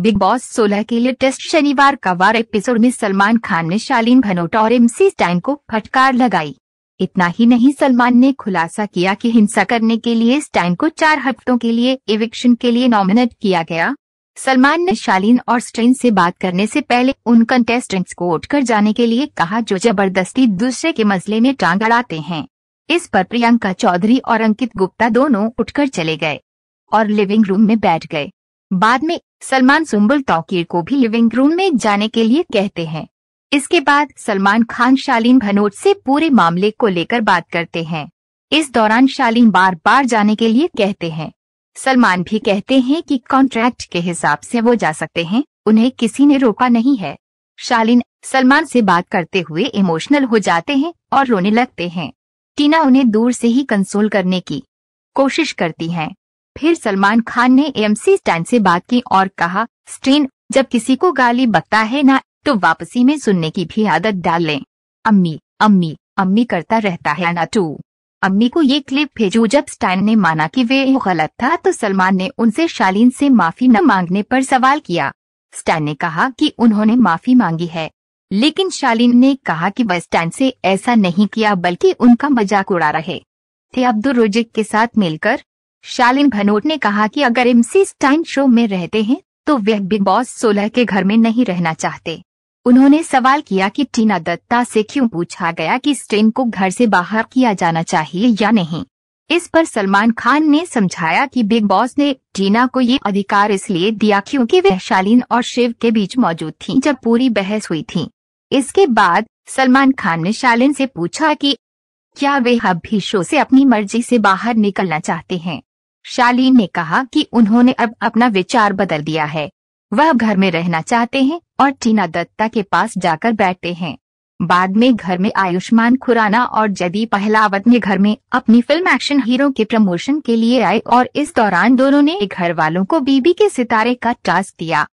big boss 16 के लिए test शनिवार का वार एपिसोड में सलमान खान ने शालीन भनोट और एमसी स्टैन को फटकार लगाई इतना ही नहीं सलमान ने खुलासा किया कि हिंसा करने के लिए स्टैन को चार हफ्तों के लिए इविक्शन के लिए नॉमिनेट किया गया सलमान ने शालीन और स्टेन से बात करने से पहले उन कंटेस्टेंट्स को उठकर जाने के लिए कहा जो जबरदस्ती दूसरे के मसले में टांग अड़ाते हैं इस पर प्रियंका चौधरी और अंकित गुप्ता दोनों उठकर चले गए और लिविंग रूम में बैठ गए बाद में सलमान सुम्बुल टॉकीर को भी लिविंग रूम में जाने के लिए कहते हैं इसके बाद सलमान खान शालीन भनोट से पूरे मामले को लेकर बात करते हैं इस दौरान शालीन बार बार जाने के लिए कहते हैं सलमान भी कहते हैं कि कॉन्ट्रैक्ट के हिसाब से वो जा सकते हैं उन्हें किसी ने रोका नहीं है शालीन सलमान से बात करते हुए इमोशनल हो जाते हैं और रोने लगते हैं टीना उन्हें दूर से ही कंसोल करने की कोशिश करती हैं फिर सलमान खान ने एमसी स्टैन से बात की और कहा स्टेन जब किसी को गाली बकता है ना तो वापसी में सुनने की भी आदत डाल लें अम्मी अम्मी अम्मी करता रहता है ना टू अम्मी को ये क्लिप भेजो जब स्टैन ने माना कि वे गलत था तो सलमान ने उनसे शालीन से माफी न मांगने पर सवाल किया स्टैन ने कहा कि उन्होंने माफी मांगी है लेकिन शालीन ने कहा कि वह स्टैन से ऐसा नहीं किया बल्कि उनका मजाक उड़ा रहे थे अब्दुल रोजिक के साथ मिलकर शालिन भनोट ने कहा कि अगर एमसी स्टाइन शो में रहते हैं तो वे बिग बॉस सोलह के घर में नहीं रहना चाहते उन्होंने सवाल किया कि टीना दत्ता से क्यों पूछा गया कि स्टेन को घर से बाहर किया जाना चाहिए या नहीं इस पर सलमान खान ने समझाया कि बिग बॉस ने टीना को ये अधिकार इसलिए दिया क्योंकि वह शालीन और शिव के बीच मौजूद थी जब पूरी बहस हुई थी इसके बाद सलमान खान ने शालीन से पूछा कि क्या वे अब भी शो से अपनी मर्जी से बाहर निकलना चाहते हैं शालीन ने कहा कि उन्होंने अब अपना विचार बदल दिया है वह घर में रहना चाहते हैं और टीना दत्ता के पास जाकर बैठते हैं बाद में घर में आयुष्मान खुराना और जदी पहलावत ने घर में अपनी फिल्म एक्शन हीरो के प्रमोशन के लिए आए और इस दौरान दोनों ने घर वालों को बीबी के सितारे का टास्क दिया